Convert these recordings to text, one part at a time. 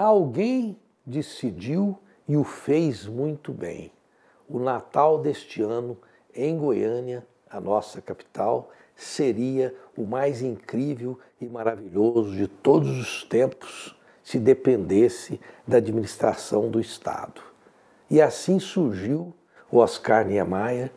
Alguém decidiu e o fez muito bem. O Natal deste ano em Goiânia, a nossa capital, seria o mais incrível e maravilhoso de todos os tempos se dependesse da administração do Estado. E assim surgiu o Oscar Niemeyer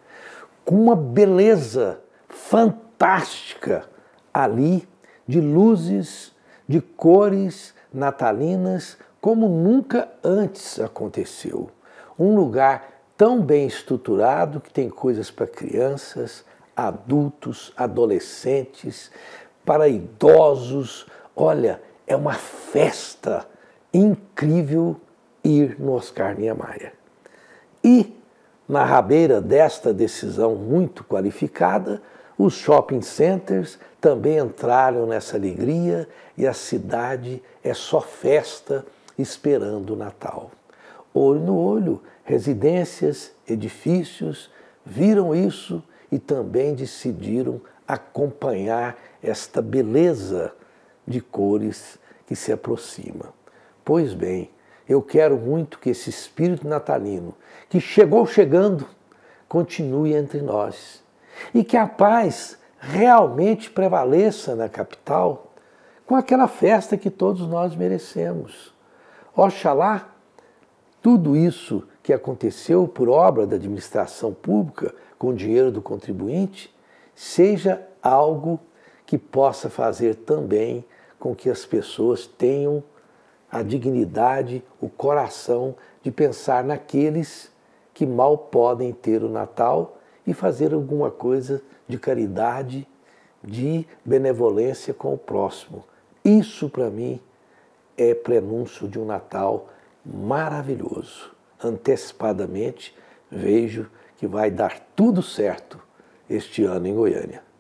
com uma beleza fantástica ali de luzes, de cores, natalinas como nunca antes aconteceu. Um lugar tão bem estruturado que tem coisas para crianças, adultos, adolescentes, para idosos. Olha, é uma festa incrível ir no Oscar Niemeyer. E, na rabeira desta decisão muito qualificada, os shopping centers também entraram nessa alegria e a cidade é só festa esperando o Natal. Olho no olho, residências, edifícios viram isso e também decidiram acompanhar esta beleza de cores que se aproxima. Pois bem, eu quero muito que esse espírito natalino, que chegou chegando, continue entre nós e que a paz realmente prevaleça na capital com aquela festa que todos nós merecemos. Oxalá tudo isso que aconteceu por obra da administração pública com o dinheiro do contribuinte seja algo que possa fazer também com que as pessoas tenham a dignidade, o coração de pensar naqueles que mal podem ter o Natal e fazer alguma coisa de caridade, de benevolência com o próximo. Isso para mim é prenúncio de um Natal maravilhoso. Antecipadamente vejo que vai dar tudo certo este ano em Goiânia.